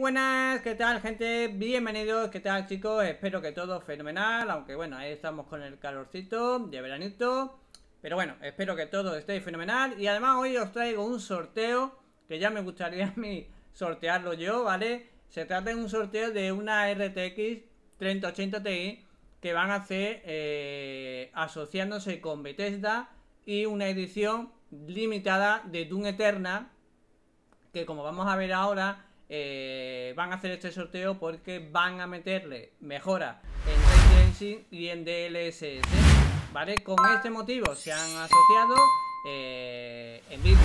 buenas, ¿qué tal gente? Bienvenidos, ¿qué tal chicos? Espero que todo fenomenal, aunque bueno, ahí estamos con el calorcito de veranito Pero bueno, espero que todo esté fenomenal Y además hoy os traigo un sorteo, que ya me gustaría a mí sortearlo yo, ¿vale? Se trata de un sorteo de una RTX 3080 Ti que van a hacer eh, asociándose con Bethesda y una edición limitada de Doom Eterna que como vamos a ver ahora eh, van a hacer este sorteo porque van a meterle mejora en Ray Jensen y en DLSS, ¿vale? Con este motivo se han asociado en eh,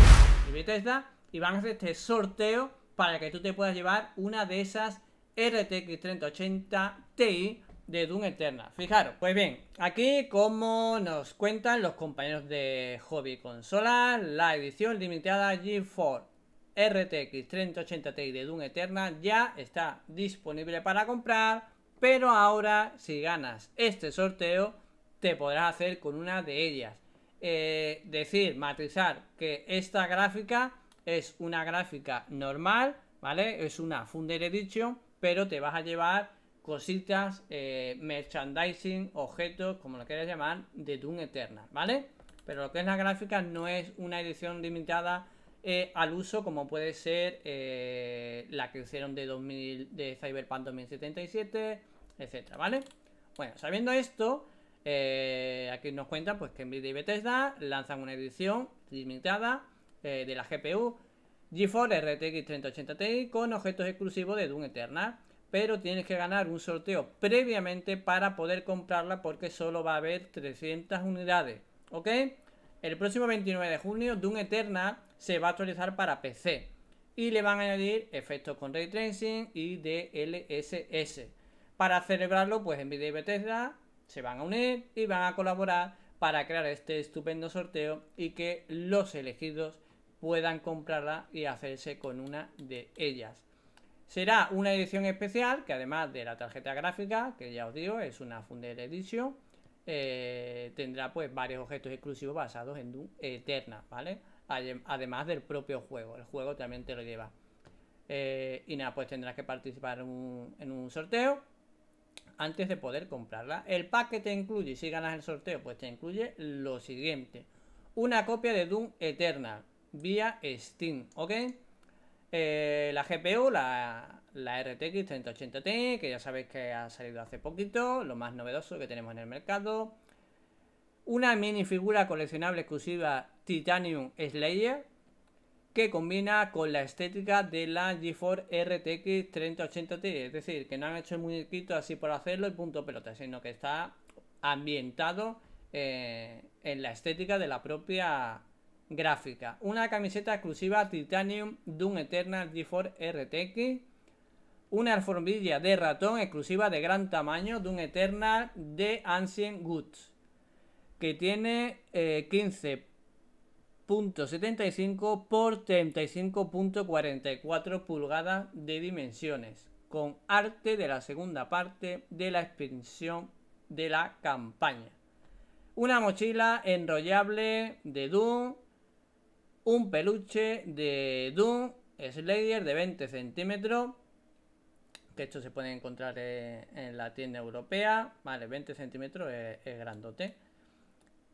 y Bethesda y van a hacer este sorteo para que tú te puedas llevar una de esas RTX 3080 Ti de Doom Eterna. Fijaros, pues bien, aquí como nos cuentan los compañeros de Hobby Consola, la edición limitada G4 RTX 3080 Ti de Doom Eternal ya está disponible para comprar, pero ahora si ganas este sorteo te podrás hacer con una de ellas. Eh, decir, matizar que esta gráfica es una gráfica normal, ¿vale? Es una Funder Edition, pero te vas a llevar cositas, eh, merchandising, objetos, como lo quieras llamar, de Doom Eternal, ¿vale? Pero lo que es la gráfica no es una edición limitada eh, al uso, como puede ser eh, la que hicieron de, 2000, de Cyberpunk 2077, etcétera, ¿vale? Bueno, sabiendo esto, eh, aquí nos cuenta pues, que en y Bethesda lanzan una edición limitada de la GPU GeForce RTX 3080 Ti con objetos exclusivos de Doom Eternal, pero tienes que ganar un sorteo previamente para poder comprarla porque solo va a haber 300 unidades, ¿ok? El próximo 29 de junio, Doom Eternal se va a actualizar para PC y le van a añadir efectos con ray tracing y DLSS. Para celebrarlo, pues Nvidia y Bethesda se van a unir y van a colaborar para crear este estupendo sorteo y que los elegidos puedan comprarla y hacerse con una de ellas. Será una edición especial que además de la tarjeta gráfica, que ya os digo, es una funda Edition, eh, tendrá pues varios objetos exclusivos basados en Doom Eterna, ¿vale? además del propio juego. El juego también te lo lleva. Eh, y nada, pues tendrás que participar en un, sorteo antes de poder comprarla. El pack que te incluye, si ganas el sorteo, pues te incluye lo siguiente. Una copia de Doom Eternal vía Steam, ¿ok? Eh, la GPU, la, RTX 3080 t que ya sabéis que ha salido hace poquito, lo más novedoso que tenemos en el mercado. Una minifigura coleccionable exclusiva Titanium Slayer que combina con la estética de la GeForce RTX 3080 T, Es decir, que no han hecho el muñequito así por hacerlo y punto pelota, sino que está ambientado eh, en la estética de la propia gráfica. Una camiseta exclusiva Titanium un Eternal GeForce RTX. Una alfombrilla de ratón exclusiva de gran tamaño De un Eternal de Ancient Goods. Que tiene eh, 15 .75 por 35.44 pulgadas de dimensiones, con arte de la segunda parte de la expansión de la campaña. Una mochila enrollable de Doom, un peluche de Doom Slayer de 20 centímetros, que esto se puede encontrar eh, en, la tienda europea, vale, 20 centímetros es grandote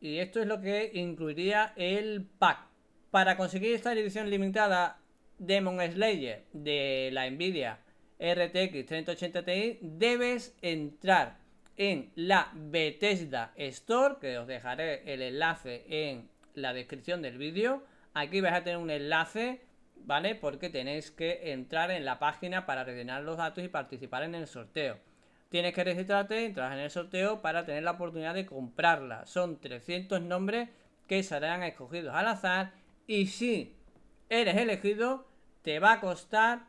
y esto es lo que incluiría el pack. Para conseguir esta edición limitada Demon Slayer de la Nvidia RTX 3080 Ti, debes entrar en la Bethesda Store, que os dejaré el enlace en la descripción del vídeo. Aquí vais a tener un enlace, ¿vale? Porque tenéis que entrar en la página para rellenar los datos y participar en el sorteo. Tienes que registrarte, entras en el sorteo para tener la oportunidad de comprarla. Son 300 nombres que serán escogidos al azar y si eres elegido te va a costar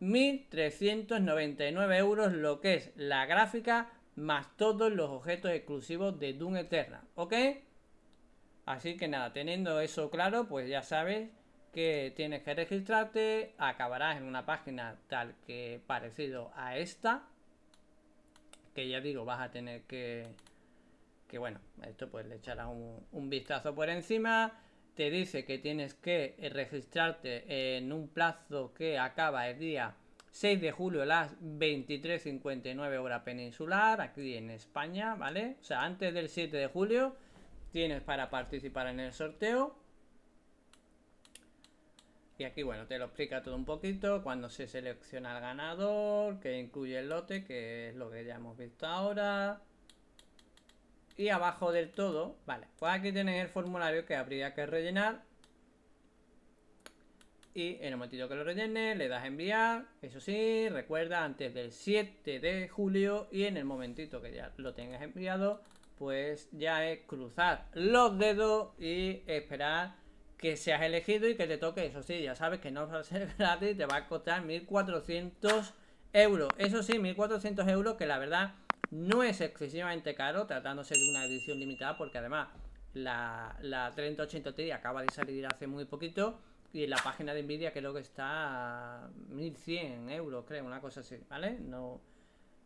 1.399 euros lo que es la gráfica más todos los objetos exclusivos de Doom Eterna, ¿ok? Así que nada, teniendo eso claro, pues ya sabes que tienes que registrarte, acabarás en una página tal que parecido a esta, que ya digo, vas a tener que, que bueno, esto pues le echarás un, un, vistazo por encima. Te dice que tienes que eh, registrarte en un plazo que acaba el día 6 de julio a las 23.59 hora peninsular, aquí en España, ¿vale? O sea, antes del 7 de julio tienes para participar en el sorteo. Y aquí, bueno, te lo explica todo un poquito, cuando se selecciona el ganador, que incluye el lote, que es lo que ya hemos visto ahora. Y abajo del todo, vale, pues aquí tienes el formulario que habría que rellenar. Y en el momentito que lo rellene, le das enviar, eso sí, recuerda, antes del 7 de julio y en el momentito que ya lo tengas enviado, pues ya es cruzar los dedos y esperar que seas elegido y que te toque eso. Sí, ya sabes que no va a ser gratis, te va a costar 1.400 euros. Eso sí, 1.400 euros que la verdad no es excesivamente caro, tratándose de una edición limitada, porque además la, la 3080 t acaba de salir hace muy poquito y en la página de Nvidia creo que está a 1100 euros, creo, una cosa así, ¿vale? No,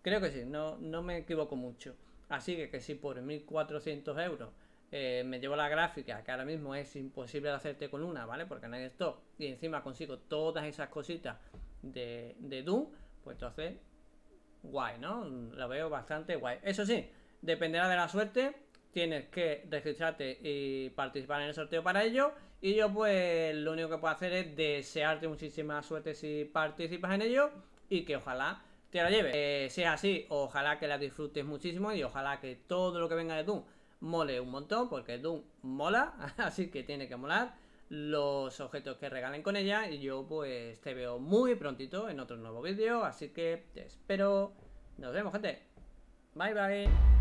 creo que sí, no, no me equivoco mucho. Así que que si por 1400 euros eh, me llevo la gráfica, que ahora mismo es imposible hacerte con una, ¿vale? Porque no hay y encima consigo todas esas cositas de, Doom, pues entonces, guay, ¿no? Lo veo bastante guay. Eso sí, dependerá de la suerte, tienes que registrarte y participar en el sorteo para ello. Y yo pues lo único que puedo hacer es desearte muchísima suerte si participas en ello y que ojalá te la lleve. Eh, sea así, ojalá que la disfrutes muchísimo y ojalá que todo lo que venga de Doom mole un montón, porque Doom mola, así que tiene que molar los objetos que regalen con ella y yo pues te veo muy prontito en otro nuevo vídeo, así que te espero. Nos vemos gente. Bye bye.